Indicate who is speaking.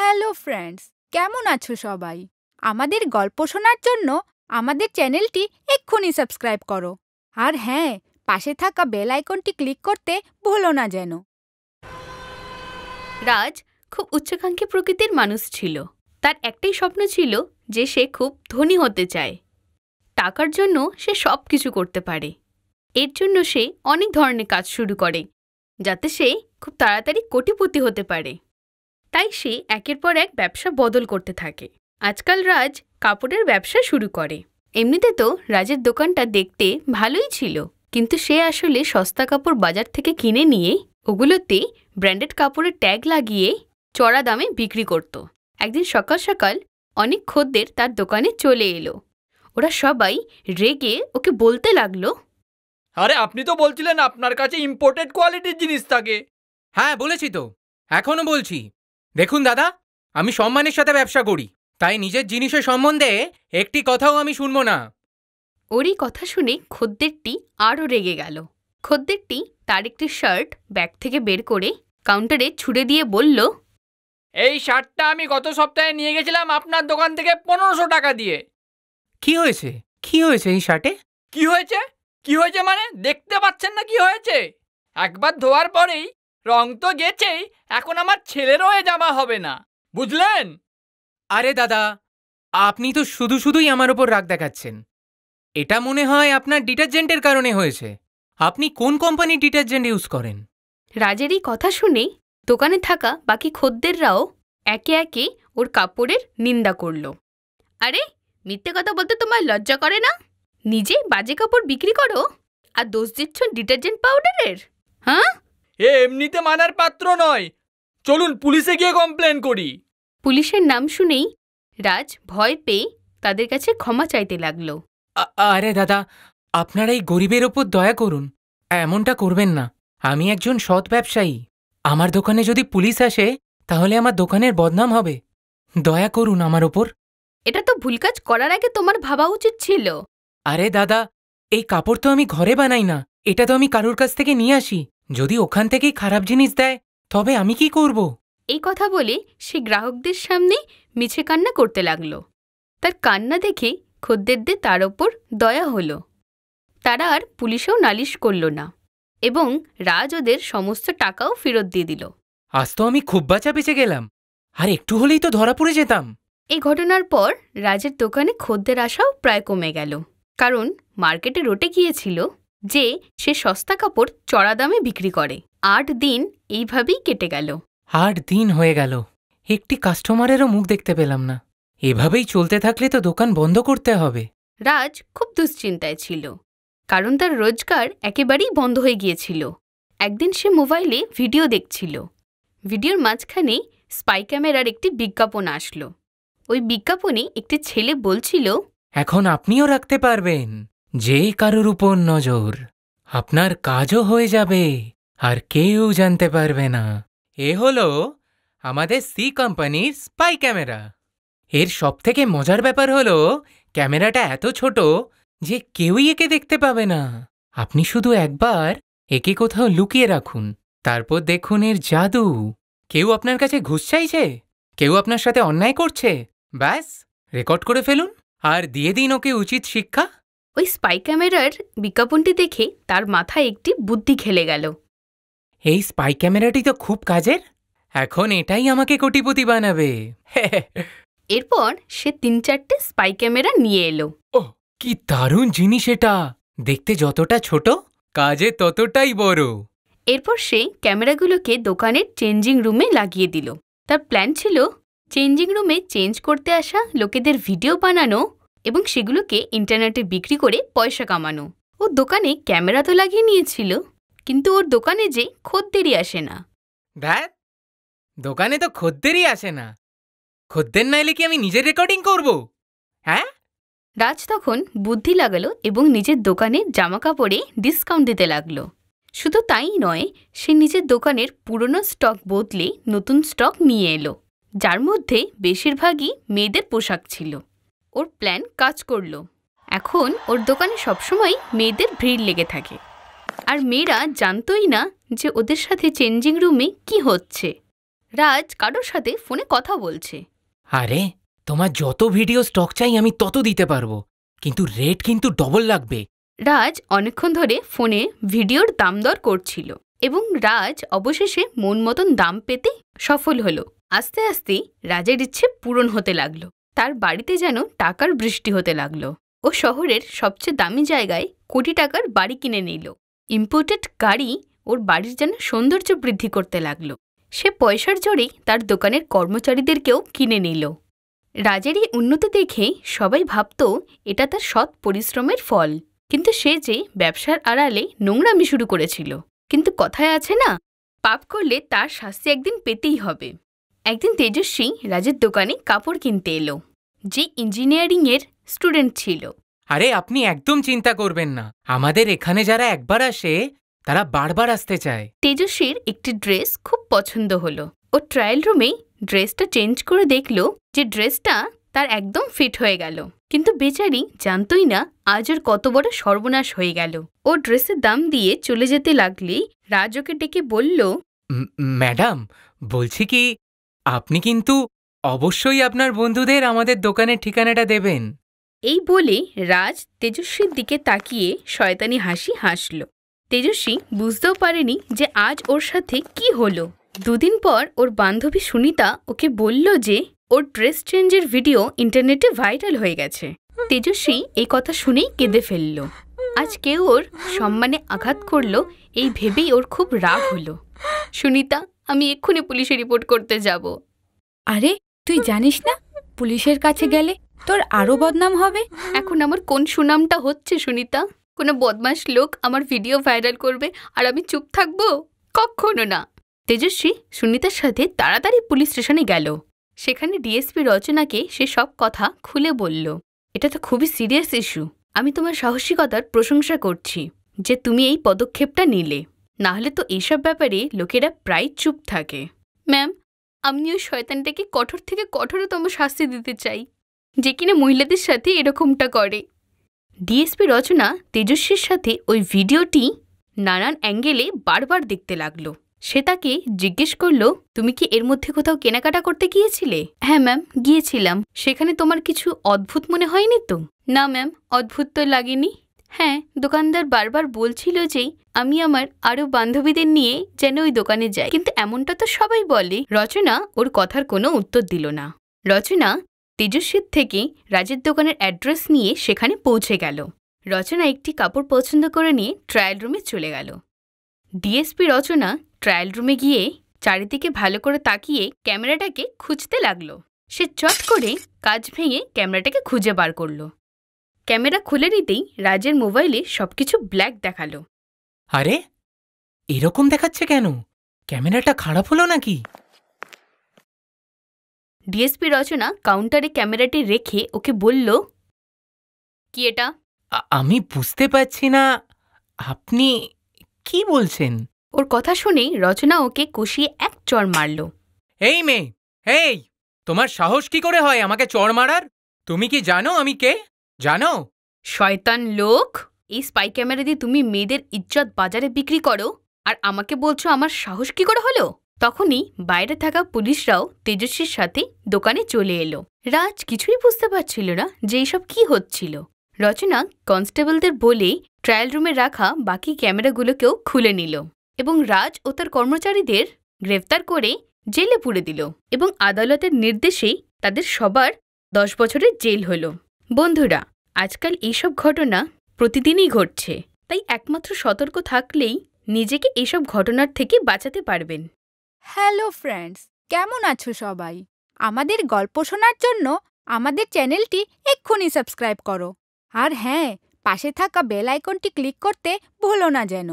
Speaker 1: hello friends কেমন আছো সবাই আমাদের গল্প শোনার জন্য আমাদের চ্যানেলটি এক্ষুনি সাবস্ক্রাইব করো আর হ্যাঁ পাশে থাকা বেল আইকনটি ক্লিক করতে ভুলো না যেন রাজ খুব উচ্চাকাঙ্ক্ষী প্রকৃতির মানুষ ছিল তার একটাই স্বপ্ন ছিল যে সে খুব ধনী হতে চায় টাকার জন্য সে সব কিছু করতে পারে এর জন্য সে অনেক ধরনের কাজ শুরু করে যাতে সে খুব তাড়াতাড়ি কোটিপতি হতে পারে তাই সে একের পর এক ব্যবসা বদল করতে থাকে আজকাল রাজ কাপড়ের ব্যবসা শুরু করে এমনিতে তো রাজের দোকানটা দেখতে ভালোই ছিল কিন্তু সে আসলে সস্তা কাপড় বাজার থেকে কিনে নিয়ে ওগুলোতে ব্র্যান্ডেড কাপড়ের ট্যাগ লাগিয়ে চড়া দামে বিক্রি করত একদিন সকাল সকাল অনেক খদ্দের তার দোকানে চলে এলো ওরা সবাই রেগে ওকে বলতে লাগলো
Speaker 2: আরে আপনি তো বলছিলেন আপনার কাছে ইম্পোর্টেড কোয়ালিটির জিনিস থাকে হ্যাঁ বলেছি তো এখনও বলছি দেখুন দাদা আমি সম্মানের সাথে ব্যবসা করি তাই নিজের জিনিসের সম্বন্ধে একটি কথাও আমি শুনব না
Speaker 1: ওরই কথা শুনে খদ্দেরটি আরও রেগে গেল খদ্দেরটি তার একটি শার্ট ব্যাগ থেকে বের করে কাউন্টারে ছুড়ে দিয়ে
Speaker 2: বলল এই শার্টটা আমি গত সপ্তাহে নিয়ে গেছিলাম আপনার দোকান থেকে পনেরোশো টাকা দিয়ে কি হয়েছে কি হয়েছে এই শার্টে কি হয়েছে কি হয়েছে মানে দেখতে পাচ্ছেন না কি হয়েছে একবার ধোয়ার পরেই রং তো গেছেই এখন আমার ছেলেরও এ জামা হবে না বুঝলেন আরে দাদা আপনি তো শুধু শুধুই আমার ওপর রাগ দেখাচ্ছেন এটা মনে হয় আপনার ডিটারজেন্টের কারণে হয়েছে আপনি কোন কোম্পানির ডিটারজেন্ট ইউজ করেন
Speaker 1: রাজেরই কথা শুনে দোকানে থাকা বাকি খদ্দেররাও একে একে ওর কাপড়ের নিন্দা করল আরে মিথ্যে কথা বলতে তোমার লজ্জা করে না নিজে বাজে কাপড় বিক্রি করো আর দোষ দিচ্ছ ডিটারজেন্ট পাউডারের
Speaker 2: হ্যাঁ এ এমনিতে মানার পাত্র নয় চলুন পুলিশে গিয়ে কমপ্লেন করি
Speaker 1: পুলিশের নাম শুনেই রাজ ভয় পেয়ে তাদের কাছে ক্ষমা চাইতে লাগল
Speaker 2: আরে দাদা আপনারা এই গরিবের ওপর দয়া করুন এমনটা করবেন না আমি একজন সৎ ব্যবসায়ী আমার দোকানে যদি পুলিশ আসে তাহলে আমার দোকানের বদনাম হবে দয়া করুন আমার ওপর
Speaker 1: এটা তো ভুল কাজ করার আগে তোমার ভাবা উচিত ছিল
Speaker 2: আরে দাদা এই কাপড় তো আমি ঘরে বানাই না এটা তো আমি কারুর কাছ থেকে নিয়ে আসি যদি ওখান থেকেই খারাপ জিনিস দেয় তবে আমি কি করব
Speaker 1: এই কথা বলে সে গ্রাহকদের সামনে মিছে কান্না করতে লাগল তার কান্না দেখে খদ্দেরদের তার ওপর দয়া হল তারা আর পুলিশেও নালিশ করল না এবং রাজ ওদের সমস্ত টাকাও ফেরত দিয়ে দিল
Speaker 2: আজ তো আমি খুব বাঁচা বেঁচে গেলাম আর একটু হলেই তো ধরা পড়ে যেতাম
Speaker 1: এই ঘটনার পর রাজের দোকানে খদ্দের আসাও প্রায় কমে গেল কারণ মার্কেটে রোটে গিয়েছিল যে সে সস্তা কাপড় চড়া দামে বিক্রি করে আট দিন এইভাবেই কেটে গেল
Speaker 2: আট দিন হয়ে গেল একটি কাস্টমারেরও মুখ দেখতে পেলাম না এভাবেই চলতে থাকলে তো দোকান বন্ধ করতে হবে
Speaker 1: রাজ খুব দুশ্চিন্তায় ছিল কারণ তার রোজগার একেবারেই বন্ধ হয়ে গিয়েছিল একদিন সে মোবাইলে ভিডিও দেখছিল ভিডিওর মাঝখানেই স্পাই ক্যামেরার একটি বিজ্ঞাপন আসলো ওই বিজ্ঞাপনে একটি ছেলে বলছিল
Speaker 2: এখন আপনিও রাখতে পারবেন যেই কারোর উপর নজর আপনার কাজও হয়ে যাবে আর কেউ জানতে পারবে না এ হল আমাদের সি কোম্পানির স্পাই ক্যামেরা এর সবথেকে মজার ব্যাপার হলো ক্যামেরাটা এত ছোট যে কেউই একে দেখতে পাবে না আপনি শুধু একবার একে কোথাও লুকিয়ে রাখুন তারপর দেখুন এর জাদু কেউ আপনার কাছে ঘুষ চাইছে কেউ আপনার সাথে অন্যায় করছে ব্যাস রেকর্ড করে ফেলুন আর দিয়ে দিন ওকে উচিত শিক্ষা
Speaker 1: ওই স্পাই ক্যামেরার বিজ্ঞাপনটি দেখে তার মাথায় একটি বুদ্ধি খেলে গেল
Speaker 2: এই স্পাই ক্যামেরাটি তো খুব কাজের এখন এটাই আমাকে কোটিপতি বানাবে
Speaker 1: এরপর সে তিন চারটে স্পাই ক্যামেরা নিয়ে এলো
Speaker 2: কি দারুণ জিনিস এটা দেখতে যতটা ছোট কাজে ততটাই বড়
Speaker 1: এরপর সে ক্যামেরাগুলোকে দোকানের চেঞ্জিং রুমে লাগিয়ে দিল তার প্ল্যান ছিল চেঞ্জিং রুমে চেঞ্জ করতে আসা লোকেদের ভিডিও বানানো এবং সেগুলোকে ইন্টারনেটে বিক্রি করে পয়সা কামানো ও দোকানে ক্যামেরা তো লাগিয়ে নিয়েছিল কিন্তু ওর দোকানে যে খদ্দেরই আসে না
Speaker 2: ধ্যাত দোকানে তো খদ্দেরই আসে না খদ্দের না এলে কি আমি নিজের রেকর্ডিং করব হ্যাঁ
Speaker 1: রাজ তখন বুদ্ধি লাগাল এবং নিজের দোকানে জামা কাপড়ে ডিসকাউন্ট দিতে লাগলো শুধু তাই নয় সে নিজের দোকানের পুরনো স্টক বদলে নতুন স্টক নিয়ে এলো যার মধ্যে বেশিরভাগই মেয়েদের পোশাক ছিল ওর প্ল্যান কাজ করল এখন ওর দোকানে সবসময় মেয়েদের ভিড় লেগে থাকে আর মেয়েরা জানতই না যে ওদের সাথে চেঞ্জিং রুমে কি হচ্ছে রাজ কারোর সাথে ফোনে কথা বলছে
Speaker 2: আরে তোমার যত ভিডিও স্টক চাই আমি তত দিতে পারবো কিন্তু রেট কিন্তু ডবল লাগবে
Speaker 1: রাজ অনেকক্ষণ ধরে ফোনে ভিডিওর দাম দর করছিল এবং রাজ অবশেষে মন মতন দাম পেতে সফল হলো আস্তে আস্তে রাজের ইচ্ছে পূরণ হতে লাগলো তার বাড়িতে যেন টাকার বৃষ্টি হতে লাগল ও শহরের সবচেয়ে দামি জায়গায় কোটি টাকার বাড়ি কিনে নিল ইম্পোর্টেড গাড়ি ওর বাড়ির যেন সৌন্দর্য বৃদ্ধি করতে লাগল সে পয়সার জোরেই তার দোকানের কর্মচারীদেরকেও কিনে নিল রাজের উন্নতি দেখে সবাই ভাবত এটা তার সৎ পরিশ্রমের ফল কিন্তু সে যে ব্যবসার আড়ালে নোংরামি শুরু করেছিল কিন্তু কথায় আছে না পাপ করলে তার শাস্তি একদিন পেতেই হবে একদিন তেজস্বী রাজের দোকানে কাপড় কিনতে এলো যে ইঞ্জিনিয়ারিংয়ের স্টুডেন্ট ছিল
Speaker 2: আরে আপনি একদম চিন্তা করবেন না আমাদের এখানে যারা একবার আসে তারা বারবার আসতে চায়
Speaker 1: তেজস্বীর একটি ড্রেস খুব পছন্দ হলো ও ট্রায়াল রুমে ড্রেসটা চেঞ্জ করে দেখলো যে ড্রেসটা তার একদম ফিট হয়ে গেল কিন্তু বেচারি জানতই না আজ ওর কত বড় সর্বনাশ হয়ে গেল ও ড্রেসের দাম দিয়ে চলে যেতে লাগলেই রাজ ওকে ডেকে বলল
Speaker 2: ম্যাডাম বলছি কি আপনি কিন্তু অবশ্যই আপনার বন্ধুদের আমাদের দোকানের ঠিকানাটা দেবেন
Speaker 1: এই বলে রাজ তেজস্বীর দিকে তাকিয়ে শয়তানি হাসি হাসল তেজস্বী বুঝতেও পারেনি যে আজ ওর সাথে কি হলো দুদিন পর ওর বান্ধবী সুনিতা ওকে বলল যে ওর ড্রেস চেঞ্জের ভিডিও ইন্টারনেটে ভাইরাল হয়ে গেছে তেজস্বী এই কথা শুনেই কেঁদে ফেলল আজ কেউ ওর সম্মানে আঘাত করল এই ভেবেই ওর খুব রাগ হলো সুনিতা আমি এক্ষুনি পুলিশে রিপোর্ট করতে যাব আরে তুই জানিস না পুলিশের কাছে গেলে তোর আরও বদনাম হবে এখন আমার কোন সুনামটা হচ্ছে সুনিতা কোনো বদমাস লোক আমার ভিডিও ভাইরাল করবে আর আমি চুপ থাকবো কখনো না তেজস্বী সুনিতার সাথে তাড়াতাড়ি পুলিশ স্টেশনে গেল সেখানে ডিএসপি রচনাকে সে সব কথা খুলে বলল এটা তো খুবই সিরিয়াস ইস্যু আমি তোমার সাহসিকতার প্রশংসা করছি যে তুমি এই পদক্ষেপটা নিলে নাহলে তো এইসব ব্যাপারে লোকেরা প্রায় চুপ থাকে ম্যাম আমি ওই শয়তানটাকে কঠোর থেকে কঠোরতম শাস্তি দিতে চাই যে কিনা মহিলাদের সাথে এরকমটা করে ডিএসপি রচনা তেজস্বীর সাথে ওই ভিডিওটি নানান অ্যাঙ্গেলে বারবার দেখতে লাগলো সে তাকে জিজ্ঞেস করল তুমি কি এর মধ্যে কোথাও কেনাকাটা করতে গিয়েছিলে হ্যাঁ ম্যাম গিয়েছিলাম সেখানে তোমার কিছু অদ্ভুত মনে হয়নি তো না ম্যাম অদ্ভুত তো লাগেনি হ্যাঁ দোকানদার বারবার বলছিল যে আমি আমার আরও বান্ধবীদের নিয়ে যেন ওই দোকানে যাই কিন্তু এমনটা তো সবাই বলে রচনা ওর কথার কোনো উত্তর দিল না রচনা তেজস্বীর থেকে রাজের দোকানের অ্যাড্রেস নিয়ে সেখানে পৌঁছে গেল রচনা একটি কাপড় পছন্দ করে নিয়ে ট্রায়াল রুমে চলে গেল ডিএসপি রচনা ট্রায়াল রুমে গিয়ে চারিদিকে ভালো করে তাকিয়ে ক্যামেরাটাকে খুঁজতে লাগলো সে চট করে কাজ ভেঙে ক্যামেরাটাকে খুঁজে বার করলো ক্যামেরা খুলে নিতেই রাজের মোবাইলে সবকিছু ব্ল্যাক দেখালো
Speaker 2: আরে এরকম দেখাচ্ছে কেন ক্যামেরাটা খারাপ হলো নাকি
Speaker 1: ডিএসপি রচনা কাউন্টারে ক্যামেরাটি রেখে ওকে বলল কি এটা
Speaker 2: আমি বুঝতে
Speaker 1: পারছি না আপনি কি বলছেন ওর কথা শুনে রচনা ওকে কষিয়ে এক চর মারল
Speaker 2: এই মেয়ে এই তোমার সাহস কি করে হয় আমাকে চর মারার তুমি কি জানো আমি কে জানো
Speaker 1: শয়তান লোক এই স্পাই ক্যামেরা দিয়ে তুমি মেয়েদের ইজ্জত বাজারে বিক্রি করো আর আমাকে বলছো আমার সাহস কি করে হলো তখনই বাইরে থাকা পুলিশরাও তেজস্বীর সাথে দোকানে চলে এলো রাজ কিছুই বুঝতে পারছিল না যে এইসব কি হচ্ছিল রচনা কনস্টেবলদের বলে ট্রায়াল রুমে রাখা বাকি ক্যামেরাগুলোকেও খুলে নিল এবং রাজ ও তার কর্মচারীদের গ্রেফতার করে জেলে পুড়ে দিল এবং আদালতের নির্দেশেই তাদের সবার দশ বছরের জেল হলো বন্ধুরা আজকাল এইসব ঘটনা প্রতিদিনই ঘটছে তাই একমাত্র সতর্ক থাকলেই নিজেকে এসব ঘটনার থেকে বাঁচাতে পারবেন হ্যালো ফ্রেন্ডস কেমন আছো সবাই আমাদের গল্প শোনার জন্য আমাদের চ্যানেলটি এক্ষুনি সাবস্ক্রাইব করো আর হ্যাঁ পাশে থাকা বেল আইকনটি ক্লিক করতে ভুলো না যেন